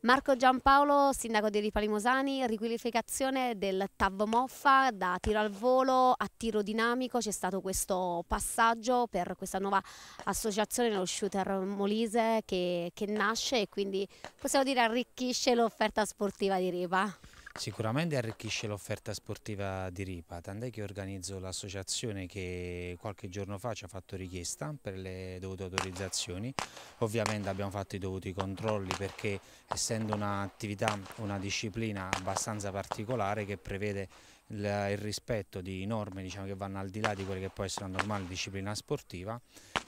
Marco Giampaolo, sindaco di Ripalimosani, riqualificazione del TAV Moffa da tiro al volo a tiro dinamico, c'è stato questo passaggio per questa nuova associazione, lo shooter Molise che, che nasce e quindi possiamo dire arricchisce l'offerta sportiva di Ripa. Sicuramente arricchisce l'offerta sportiva di Ripa, tant'è che organizzo l'associazione che qualche giorno fa ci ha fatto richiesta per le dovute autorizzazioni. Ovviamente abbiamo fatto i dovuti controlli perché essendo un'attività, una disciplina abbastanza particolare che prevede la, il rispetto di norme diciamo, che vanno al di là di quelle che può essere una normale disciplina sportiva.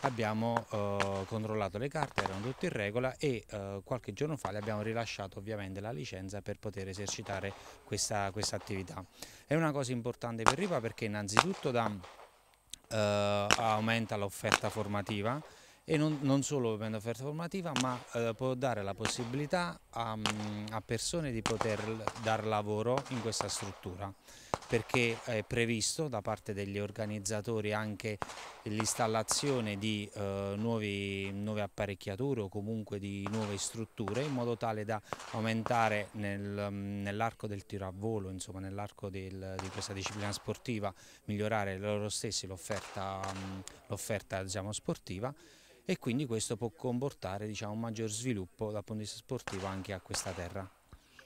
Abbiamo eh, controllato le carte, erano tutte in regola e eh, qualche giorno fa le abbiamo rilasciato ovviamente la licenza per poter esercitare questa, questa attività. È una cosa importante per Ripa perché innanzitutto da, eh, aumenta l'offerta formativa e non, non solo l'offerta formativa ma eh, può dare la possibilità a, mm, a persone di poter dar lavoro in questa struttura perché è previsto da parte degli organizzatori anche l'installazione di eh, nuovi, nuove apparecchiature o comunque di nuove strutture in modo tale da aumentare nel, mm, nell'arco del tiro a volo, insomma nell'arco di questa disciplina sportiva, migliorare loro stessi l'offerta mm, diciamo, sportiva e quindi questo può comportare diciamo, un maggior sviluppo dal punto di vista sportivo anche a questa terra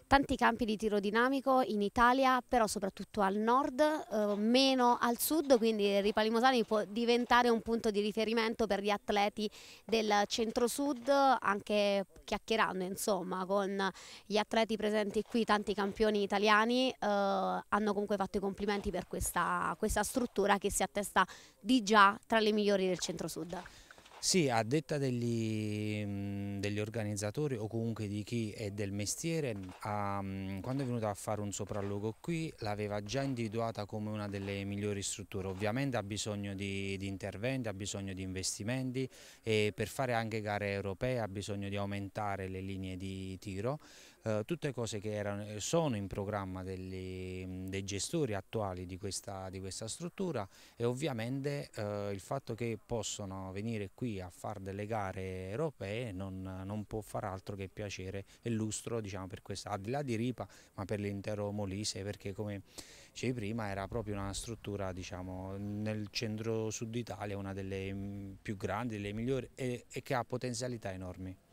tanti campi di tiro dinamico in Italia, però soprattutto al nord, eh, meno al sud, quindi Ripalimosani può diventare un punto di riferimento per gli atleti del centro-sud, anche chiacchierando insomma con gli atleti presenti qui, tanti campioni italiani, eh, hanno comunque fatto i complimenti per questa, questa struttura che si attesta di già tra le migliori del centro-sud. Sì, a detta degli, mm, degli, organizzatori o comunque di chi è del mestiere, um, quando è venuta a fare un sopralluogo qui l'aveva già individuata come una delle migliori strutture. Ovviamente ha bisogno di, di, interventi, ha bisogno di investimenti e per fare anche gare europee ha bisogno di aumentare le linee di tiro eh, tutte cose che erano, eh, sono in programma degli, mm, dei gestori attuali di questa, di questa struttura e ovviamente eh, il fatto che possono venire qui a fare delle gare europee non, non, può far altro che piacere e lustro diciamo, per questa, al di là di Ripa ma per l'intero Molise perché come dicevi prima era proprio una struttura diciamo, nel centro sud Italia una delle mm, più grandi, delle migliori e, e che ha potenzialità enormi.